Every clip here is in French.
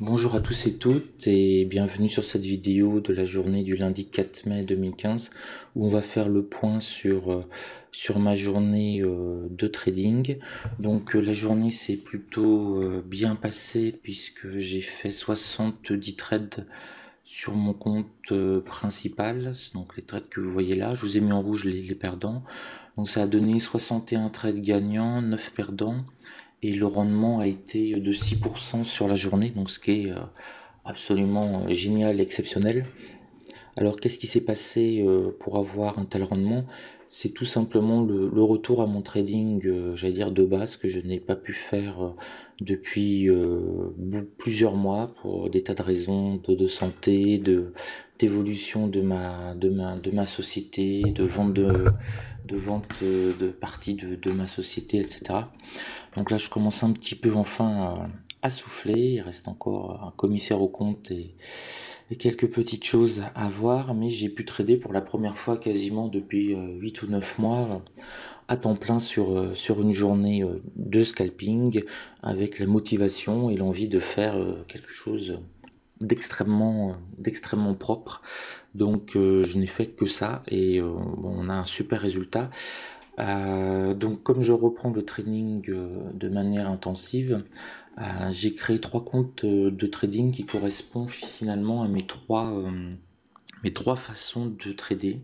Bonjour à tous et toutes et bienvenue sur cette vidéo de la journée du lundi 4 mai 2015 où on va faire le point sur, euh, sur ma journée euh, de trading. Donc euh, la journée s'est plutôt bien passée puisque j'ai fait 70 trades sur mon compte principal, donc les trades que vous voyez là, je vous ai mis en rouge les, les perdants. Donc ça a donné 61 trades gagnants, 9 perdants et le rendement a été de 6% sur la journée, donc ce qui est euh, absolument euh, génial, exceptionnel. Alors qu'est-ce qui s'est passé euh, pour avoir un tel rendement C'est tout simplement le, retour à mon trading, euh, j'allais dire de base, que je n'ai pas pu faire euh, depuis plusieurs mois pour des tas de raisons de, santé, de d'évolution de ma, société, de vente de, de partie de, ma société, etc. Donc là, je commence un petit peu enfin à, à souffler. Il reste encore un commissaire au compte et quelques petites choses à voir, mais j'ai pu trader pour la première fois quasiment depuis 8 euh, ou 9 mois à temps plein sur, euh, sur une journée euh, de scalping avec la motivation et l'envie de faire quelque chose d'extrêmement d'extrêmement propre donc je n'ai fait que ça et on a un super résultat euh, donc comme je reprends le trading euh, de manière intensive, euh, j'ai créé trois comptes de trading qui correspondent finalement à mes trois, mes trois façons de trader.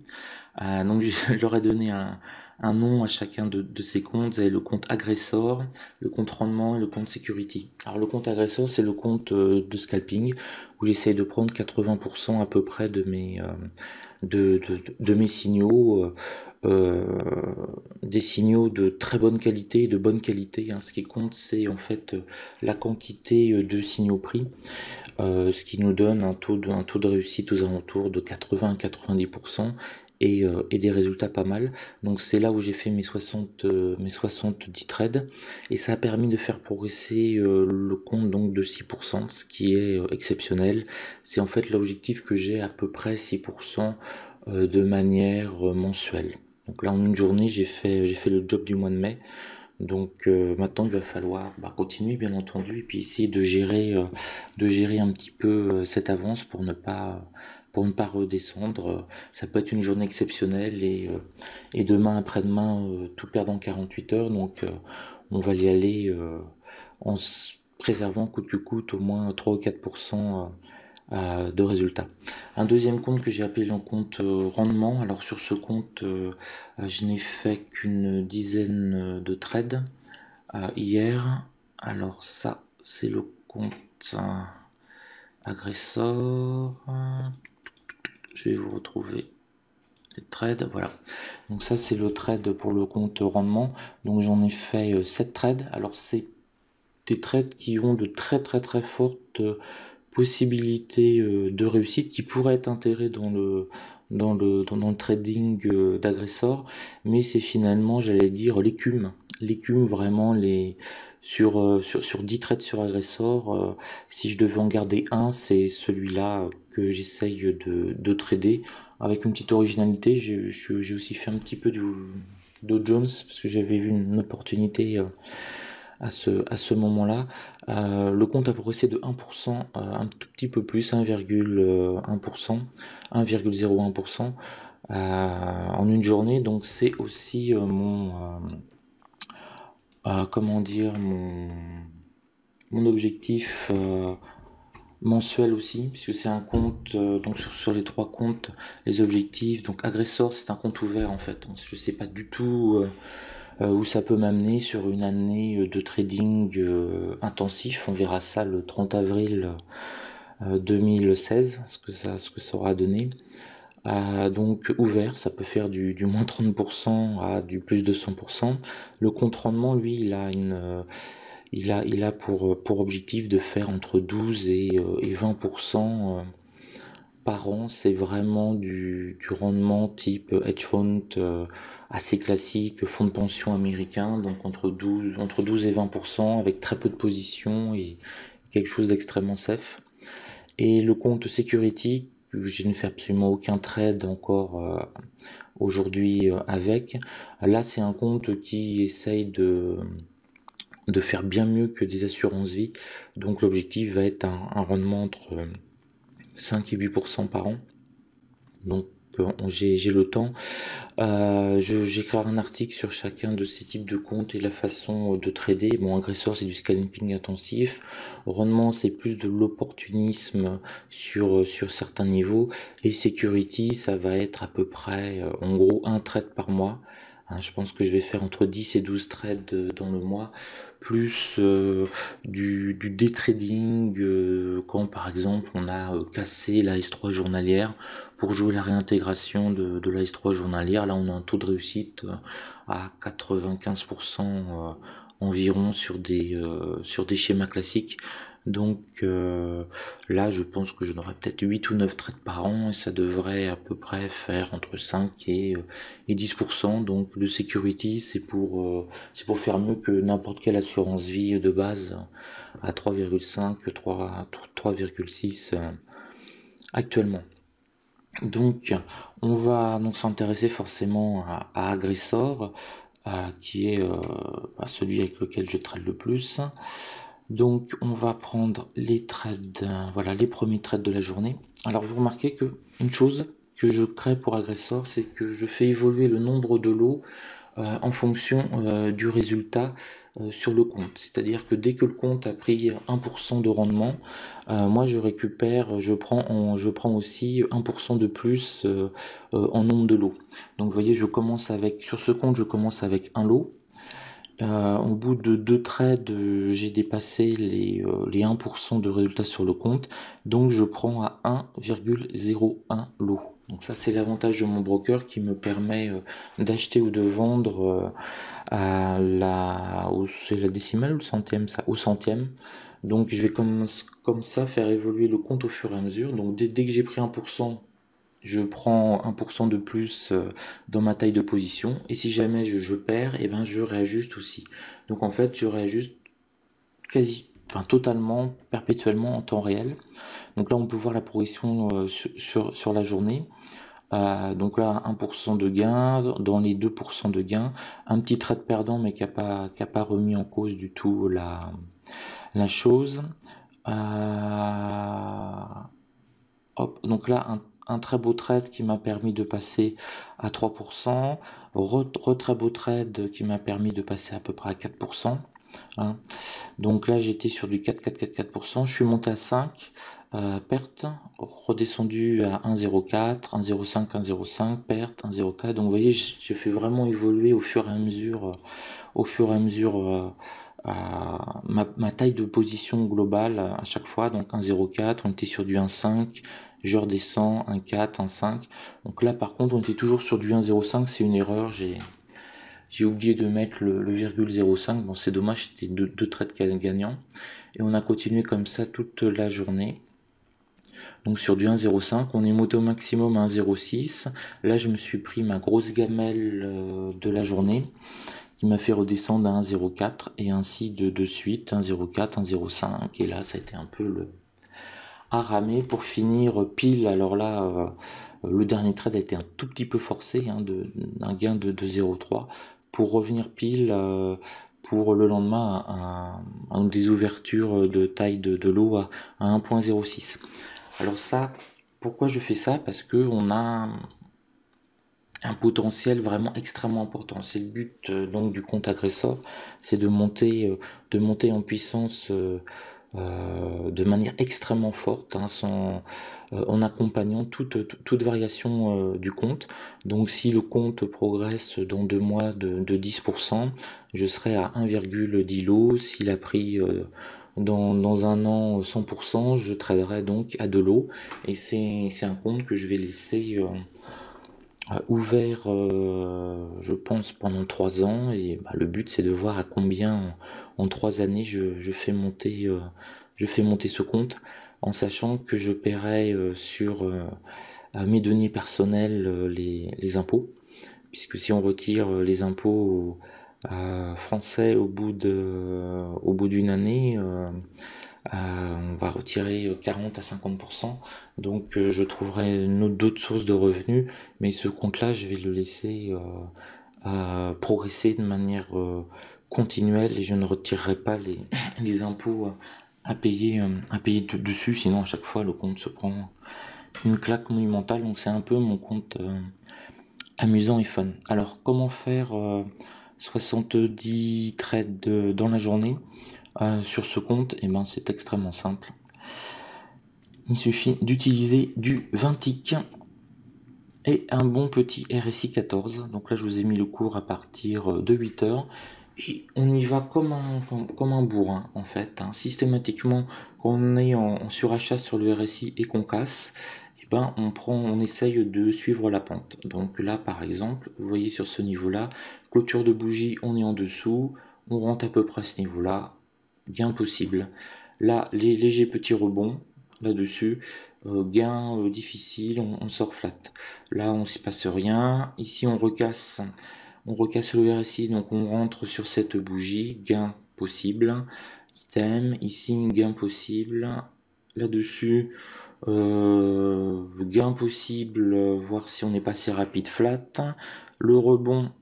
donc je donné un, un nom à chacun de, ces comptes. Vous le compte agressor, le compte rendement et le compte security. Alors le compte agressor, c'est le compte euh, de scalping où j'essaye de prendre 80% à peu près de mes, euh, de, mes signaux, euh, des signaux de très bonne qualité et de bonne qualité. Hein. Ce qui compte, c'est en fait la quantité de signaux pris, ce qui nous donne un taux de, un taux de réussite aux alentours de 80-90% euh, et, des résultats pas mal. Donc c'est là où j'ai fait mes 60 euh, mes 70 trades et ça a permis de faire progresser euh, le compte donc de 6%, ce qui est exceptionnel. C'est en fait l'objectif que j'ai à peu près 6% de manière mensuelle. Donc là en une journée j'ai fait j'ai fait le job du mois de mai. Donc maintenant, il va falloir bah, continuer, bien entendu, et puis essayer de gérer, de gérer un petit peu cette avance pour ne pas pour ne pas redescendre. Euh, ça peut être une journée exceptionnelle et, euh, et demain, après-demain, euh, tout perd dans 48 heures. Donc on va y aller en préservant coûte que coûte au moins 3 ou 4 de résultats. Un deuxième compte que j'ai appelé le compte rendement. Alors sur ce compte, je n'ai fait qu'une dizaine de trades hier. Alors ça, c'est le compte hein, agresseur je vais vous retrouver les trades, voilà. Donc ça c'est le trade pour le compte rendement. Donc j'en ai fait 7 euh, trades. Alors c'est des trades qui ont de très très très fortes euh, possibilités euh, de réussite qui pourraient être intégrées dans le dans le, dans, le trading d'agresseurs, mais c'est finalement, j'allais dire, l'écume. L'écume, vraiment, les, sur, 10 euh, trades sur agressor, euh, si je devais en garder un, c'est celui-là que j'essaye de, trader. Avec une petite originalité, j'ai aussi fait un petit peu du Dow Jones, parce que j'avais vu une opportunité euh, à ce, à ce moment-là. le compte a progressé de 1%, un tout petit peu plus, 1,1%, 1,01% en une journée. Donc c'est aussi mon comment dire, mon, objectif euh, mensuel aussi, puisque c'est un compte, euh, donc sur, les trois comptes, les objectifs. Donc agressor, c'est un compte ouvert en fait. je ne sais pas du tout euh, où ça peut m'amener sur une année de trading intensif. On verra ça le 30 avril 2016, ce que ça, ce que ça aura donné. Euh, donc ouvert, ça peut faire du, moins 30% à du plus de 100%. Le compte rendement, lui, il a une... Euh, il a, il a pour, euh, pour objectif de faire entre 12 et, 20% par an, c'est vraiment du, rendement type hedge fund assez classique, fonds de pension américain, donc entre 12, entre 12 et 20 avec très peu de positions et quelque chose d'extrêmement safe. Et le compte security je ne fais absolument aucun trade encore euh, aujourd'hui euh, avec. Là, c'est un compte qui essaye de, de faire bien mieux que des assurances vie. Donc l'objectif va être un, un, rendement entre 5 euh, et 8% par an. Donc j'ai le temps. Euh, j'écris un article sur chacun de ces types de comptes et la façon euh, de trader. Bon, agresseur, c'est du scalping intensif. Rendement, c'est plus de l'opportunisme sur, euh, sur certains niveaux. Et security, ça va être à peu près, en gros, un trade par mois. Hein, je pense que je vais faire entre 10 et 12 trades euh, dans le mois, plus euh, du, du, day trading euh, quand par exemple on a cassé la S3 journalière pour jouer la réintégration de, de la S3 journalière. Là on a un taux de réussite à 95% environ sur des, sur des schémas classiques. Donc euh, là, je pense que je aurai peut-être 8 ou 9 trades par an et ça devrait à peu près faire entre 5 et, 10%. Euh, donc le security, c'est pour, euh, c'est pour faire mieux que n'importe quelle assurance vie de base à 3,5, 3,6 3, actuellement. Donc on va s'intéresser forcément à, à Agressor, qui est bah, celui avec lequel je trade le plus. Donc on va prendre les trades, euh, voilà les premiers trades de la journée. Alors vous remarquez que une chose que je crée pour Agressor, c'est que je fais évoluer le nombre de lots euh, en fonction euh, du résultat sur le compte. C'est-à-dire que dès que le compte a pris 1% de rendement, moi je récupère, je prends, je prends aussi 1% de plus en nombre de lots. Donc vous voyez, je commence avec, sur ce compte, je commence avec un lot. Euh, au bout de deux trades, euh, j'ai dépassé les, 1% euh, de résultats sur le compte, donc je prends à 1,01 lot. Donc ça c'est l'avantage de mon broker qui me permet d'acheter ou de vendre à la, c'est la décimale ou le centième ça, au centième. Donc je vais comme, comme ça faire évoluer le compte au fur et à mesure. Donc dès que j'ai pris 1%, je prends 1% de plus euh, dans ma taille de position. Et si jamais je, perds, et eh ben je réajuste aussi. Donc en fait, je réajuste quasi, enfin totalement, perpétuellement en temps réel. Donc là, on peut voir la progression euh, sur, sur, la journée. Euh, donc là, 1% de gain, dans les 2% de gain, un petit trait de perdant, mais qui n'a pas, pas remis en cause du tout la, la chose. Hop, donc là, un un très beau trade qui m'a permis de passer à 3%, re, très beau trade qui m'a permis de passer à peu près à 4%. Hein. Donc là j'étais sur du 4, 4, 4, 4%, je suis monté à 5, euh, perte, redescendu à 1,04, 1,05, 1,05, perte, 1,04. Donc vous voyez j'ai fait vraiment évoluer au fur et à mesure, euh, au fur et à mesure euh, ma, ma, taille de position globale à chaque fois. Donc 1,04, on était sur du 1,5, je redescends, un 4, un 5. Donc là par contre on était toujours sur du 1,05, c'est une erreur, j'ai oublié de mettre le, 0,05, bon c'est dommage, c'était deux, deux traits gagnants. Et on a continué comme ça toute la journée. Donc sur du 1,05, on est monté au maximum à 1,06. Là je me suis pris ma grosse gamelle euh, de la journée qui m'a fait redescendre à 1,04 et ainsi de, de suite, 1,04, 1,05. Et là ça a été un peu le, à ramer pour finir pile. Alors là, euh, le dernier trade a été un tout petit peu forcé, hein, de, un gain de, de 0,3 pour revenir pile. Euh, pour le lendemain, un, des ouvertures de taille de, l'eau à, 1.06. Alors ça, pourquoi je fais ça Parce que on a un potentiel vraiment extrêmement important. C'est le but euh, donc du compte agresseur, c'est de monter, de monter en puissance euh, de manière extrêmement forte, hein, euh, en accompagnant toute, toute, variation euh, du compte. Donc si le compte progresse dans deux mois de, 10%, je serai à 1,10 lots. S'il a pris dans, dans, un an 100%, je traderai donc à de lots. Et c'est un compte que je vais laisser ouvert, euh, je pense, pendant trois ans. Et bah, le but, c'est de voir à combien en, trois années je, fais monter, euh, je fais monter ce compte, en sachant que je paierai euh, sur mes deniers personnels les, impôts, puisque si on retire les impôts français au bout de, au bout d'une année. Euh, on va retirer 40 à 50%. Donc euh, je trouverai d'autres sources de revenus, mais ce compte-là, je vais le laisser euh, progresser de manière continuelle et je ne retirerai pas les, impôts à payer, à payer dessus, sinon à chaque fois le compte se prend une claque monumentale, donc c'est un peu mon compte amusant et fun. Alors comment faire 70 trades dans la journée ah, sur ce compte, et eh ben c'est extrêmement simple. Il suffit d'utiliser du Vintic et un bon petit RSI 14. Donc là, je vous ai mis le cours à partir de 8 heures. Et on y va comme un, comme, un bourrin, en fait. Hein. Systématiquement, quand on est en, en, sur le RSI et qu'on casse, eh ben, on, prend, on essaye de suivre la pente. Donc là, par exemple, vous voyez sur ce niveau-là, clôture de bougie, on est en dessous, on rentre à peu près à ce niveau-là, gain possible. Là, les légers petits rebonds là-dessus, euh, gain euh, difficile, on, sort flat. Là, on s'y passe rien. Ici, on recasse, on recasse le RSI, donc on rentre sur cette bougie, gain possible. Item, ici, gain possible. Là-dessus, euh, gain possible, voir si on n'est pas assez rapide flat. Le rebond,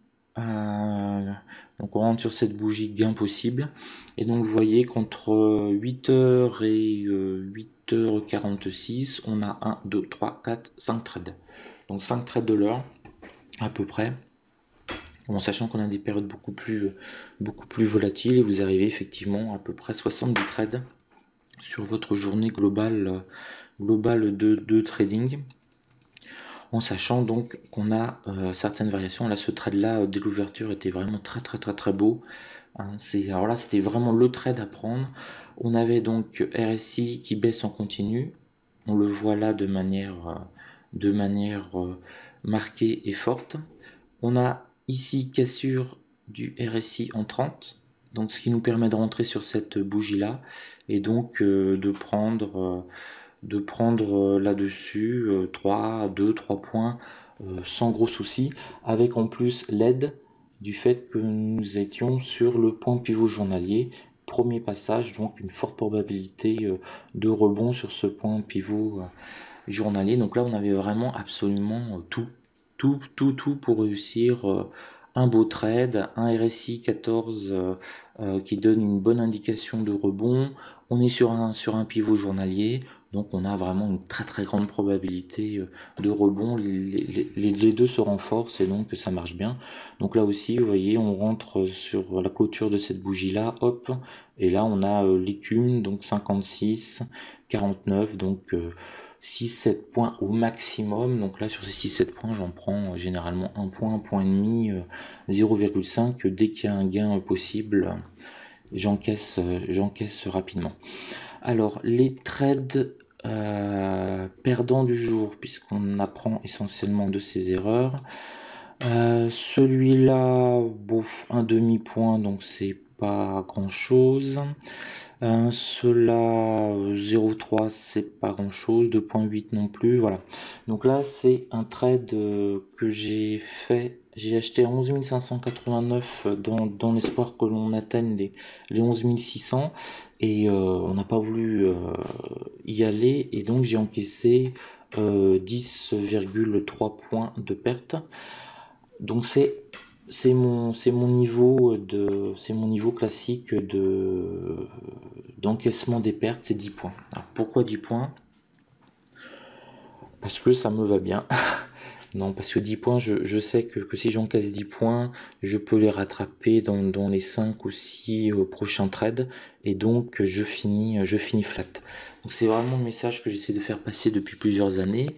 donc on rentre sur cette bougie gain possible. Et donc vous voyez qu'entre 8h euh, et 8h46, euh, on a 1, 2, 3, 4, 5 trades. Donc 5 trades de l'heure à peu près. En sachant qu'on a des périodes beaucoup plus, beaucoup plus volatiles et vous arrivez effectivement à peu près 70 trades sur votre journée globale, de trading en sachant donc qu'on a euh, certaines variations. Là, ce trade-là, de euh, dès l'ouverture, était vraiment très très très très beau. Hein. c'est alors là, c'était vraiment le trade à prendre. On avait donc RSI qui baisse en continu. On le voit là de manière, euh, de manière marquée et forte. On a ici cassure du RSI en 30. Donc ce qui nous permet de rentrer sur cette bougie là et donc de prendre de prendre euh, là-dessus 3, 2, 3 points euh, sans gros souci, avec en plus l'aide du fait que nous étions sur le point pivot journalier, premier passage, donc une forte probabilité euh, de rebond sur ce point pivot journalier. Donc là, on avait vraiment absolument tout, tout, tout, tout pour réussir un beau trade, un RSI 14 qui donne une bonne indication de rebond. On est sur un, sur un pivot journalier, donc on a vraiment une très très grande probabilité euh, de rebond. Les, deux se renforcent et donc ça marche bien. Donc là aussi, vous voyez, on rentre sur la clôture de cette bougie-là, hop, et là on a euh, l'écume, donc 56, 49, donc... 6-7 euh, points au maximum. Donc là, sur ces 6-7 points, j'en prends généralement un point, point et demi, 0,5. Dès qu'il y a un gain possible, j'encaisse, j'encaisse rapidement. Alors, les trades euh, perdant du jour, puisqu'on apprend essentiellement de ses erreurs. Euh, celui-là, bouffe un demi-point, donc c'est pas grand-chose. Euh, cela 0,3 c'est pas grand chose, 2,8 non plus, voilà. Donc là c'est un trade que j'ai fait, j'ai acheté 11589 11 589 dans, dans l'espoir que l'on atteigne les, les 11 600 et on n'a pas voulu y aller et donc j'ai encaissé 10,3 euh, points de perte. Donc c'est c'est mon c'est mon niveau de c'est mon niveau classique de d'encaissement des pertes, c'est 10 points. pourquoi 10 points Parce que ça me va bien. Non, parce que 10 points, je, sais que, que si j'encaisse 10 points, je peux les rattraper dans, les 5 ou 6 euh, prochains trades. Et donc, je finis, euh, je finis flat. Donc, c'est vraiment le message que j'essaie de faire passer depuis plusieurs années.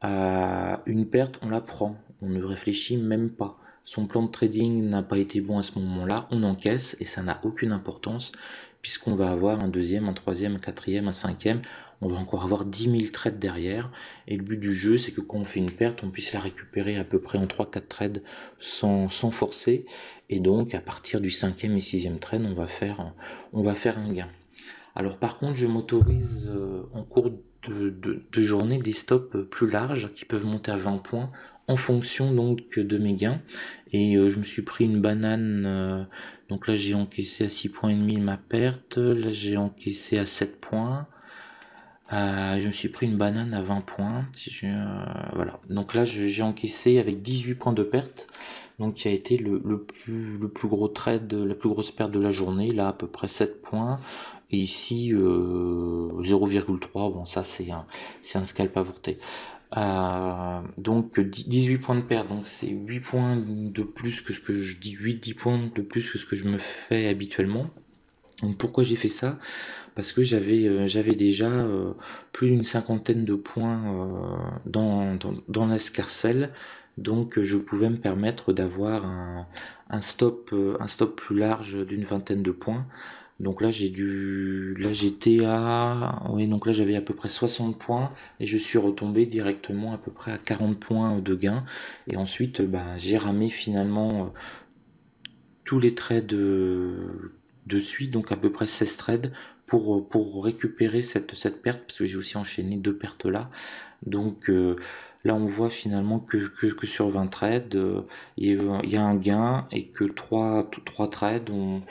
à euh, une perte, on la prend. On ne réfléchit même pas. Son plan de trading n'a pas été bon à ce moment-là, on encaisse et ça n'a aucune importance puisqu'on va avoir un deuxième, un troisième, un quatrième, un cinquième, on va encore avoir 10 000 trades derrière. Et le but du jeu, c'est que quand on fait une perte, on puisse la récupérer à peu près en 3-4 trades sans, forcer. Et donc, à partir du cinquième et sixième trade, on va faire, on va faire un gain. Alors par contre, je m'autorise euh, en cours de, de journée des stops euh, plus larges qui peuvent monter à 20 points en fonction donc de mes gains et euh, je me suis pris une banane euh, donc là j'ai encaissé à 6 points et demi ma perte là j'ai encaissé à 7 points euh, je me suis pris une banane à 20 points voilà donc là j'ai encaissé avec 18 points de perte donc qui a été le, plus, gros trade, la plus grosse perte de la journée, là à peu près 7 points. Et ici, 0,3, euh, bon ça c'est un, un scalp avorté. Euh, donc 18 points de perte, donc c'est 8 points de plus que ce que je dis, 8-10 points de plus que ce que je me fais habituellement. Donc pourquoi j'ai fait ça Parce que j'avais euh, déjà plus d'une cinquantaine de points dans, dans, dans l'escarcelle donc euh, je pouvais me permettre d'avoir un, stop, euh, un stop plus large d'une vingtaine de points. Donc là j'ai dû. Là j'étais à. Oui, donc là j'avais à peu près 60 points et je suis retombé directement à peu près à 40 points de gain. Et ensuite bah, j'ai ramé finalement euh, tous les trades de suite, donc à peu près 16 trades pour, pour récupérer cette, cette perte, parce que j'ai aussi enchaîné deux pertes là. Donc Là, on voit finalement que, sur 20 trades, euh, il y, a un gain et que 3, 3 trades ont,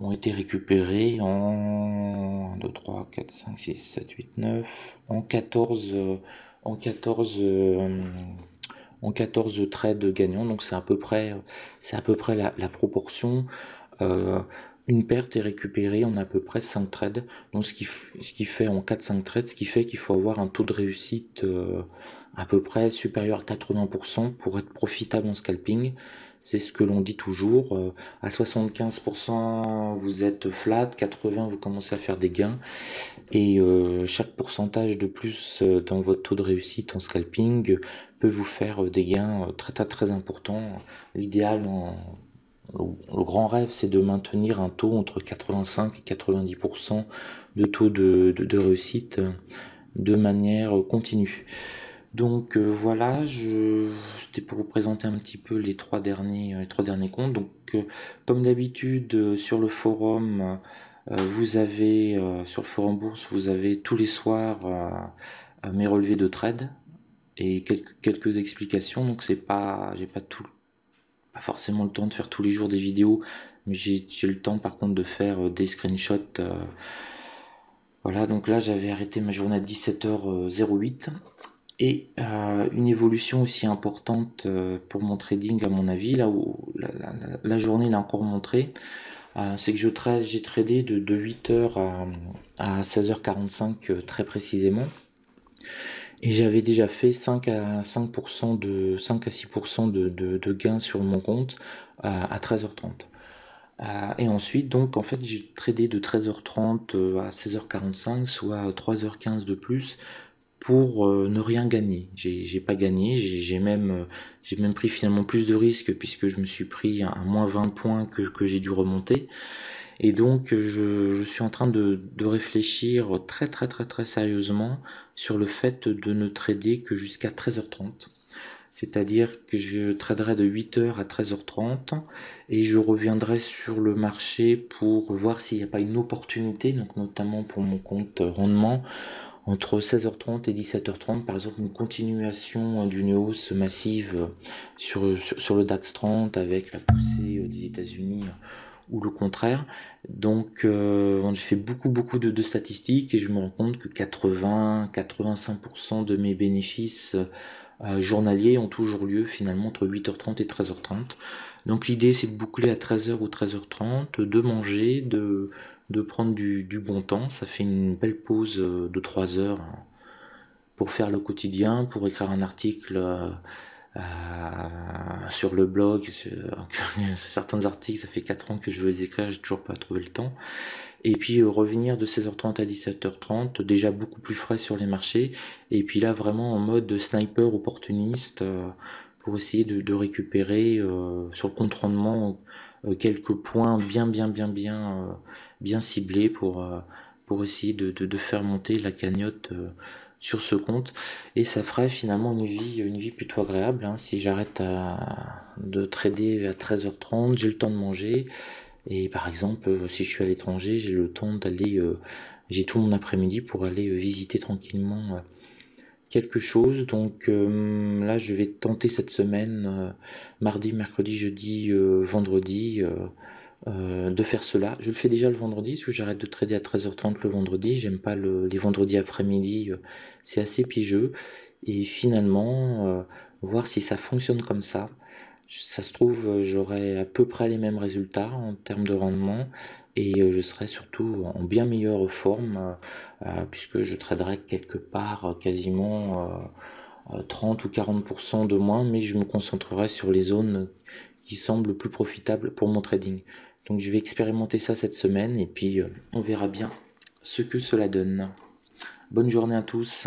ont, été récupérés en 1, 2, 3, 4, 5, 6, 7, 8, 9, en 14, euh, en 14, euh, en 14 trades gagnants. Donc c'est à peu près, c'est à peu près la, proportion une perte est récupérée en à peu près 5 trades, donc ce qui, ce qui fait en 4-5 trades, ce qui fait qu'il faut avoir un taux de réussite à peu près supérieur à 80% pour être profitable en scalping. C'est ce que l'on dit toujours. Euh, à 75%, vous êtes flat, 80%, vous commencez à faire des gains. Et euh, chaque pourcentage de plus euh, dans votre taux de réussite en scalping peut vous faire des gains très très, importants. L'idéal le grand rêve, c'est de maintenir un taux entre 85 et 90% de taux de, réussite de manière continue. Donc euh, voilà, je... c'était pour vous présenter un petit peu les trois derniers, euh, trois derniers comptes. Donc euh, comme d'habitude sur le forum, vous avez sur le forum bourse, vous avez tous les soirs mes relevés de trade et quelques, quelques explications. Donc c'est pas, j'ai pas tout, pas forcément le temps de faire tous les jours des vidéos, mais j'ai le temps par contre de faire des screenshots. voilà, donc là j'avais arrêté ma journée à 17h08 et euh, une évolution aussi importante euh, pour mon trading, à mon avis, là où la, journée l'a encore montré, euh, c'est que je trade, j'ai tradé de, 8h à, 16h45 très précisément. Et j'avais déjà fait 5 à, 5 de, 5 à 6% de, gains sur mon compte à 13h30. et ensuite, donc, en fait, j'ai tradé de 13h30 à 16h45, soit 3h15 de plus pour euh, ne rien gagner. J'ai pas gagné, j'ai même, euh, même pris finalement plus de risques puisque je me suis pris à moins 20 points que, que j'ai dû remonter. Et donc je, suis en train de, réfléchir très très très très sérieusement sur le fait de ne trader que jusqu'à 13h30. C'est-à-dire que je traderai de 8h à 13h30 et je reviendrai sur le marché pour voir s'il n'y a pas une opportunité, donc notamment pour mon compte rendement, entre 16h30 et 17h30, par exemple, une continuation hein, d'une hausse massive euh, sur, sur, le DAX 30 avec la poussée euh, des États-Unis euh, ou le contraire. Donc, j'ai fait beaucoup, beaucoup de, statistiques et je me rends compte que 80-85% de mes bénéfices journaliers ont toujours lieu finalement entre 8h30 et 13h30. Donc, l'idée, c'est de boucler à 13h ou 13h30, de manger, de de prendre du, bon temps. Ça fait une belle pause euh, de 3 heures hein, pour faire le quotidien, pour écrire un article euh, euh, sur le blog. Certains articles, ça fait 4 ans que je veux écrire, j'ai toujours pas trouvé le temps. Et puis revenir de 16h30 à 17h30, déjà beaucoup plus frais sur les marchés. Et puis là, vraiment en mode sniper opportuniste pour essayer de, de récupérer sur le compte rendement euh, quelques points bien, bien, bien, bien, euh, bien ciblés pour, euh, pour essayer de, faire monter la cagnotte sur ce compte et ça ferait finalement une vie, une vie plutôt agréable. Hein, si j'arrête de trader vers 13h30, j'ai le temps de manger et par exemple si je suis à l'étranger, j'ai le temps d'aller, j'ai tout mon après-midi pour aller visiter tranquillement quelque chose. Donc euh, là, je vais tenter cette semaine, euh, mardi, mercredi, jeudi, euh, vendredi, de faire cela. Je le fais déjà le vendredi, si que j'arrête de trader à 13h30 le vendredi. J'aime pas les vendredis après-midi, c'est assez pigeux. Et finalement, voir si ça fonctionne comme ça. Ça se trouve, j'aurai à peu près les mêmes résultats en termes de rendement, et euh, je serai surtout en bien meilleure forme euh, euh, puisque je traderai quelque part quasiment 30 ou 40% de moins, mais je me concentrerai sur les zones qui semblent plus profitables pour mon trading. Donc je vais expérimenter ça cette semaine et puis on verra bien ce que cela donne. Bonne journée à tous.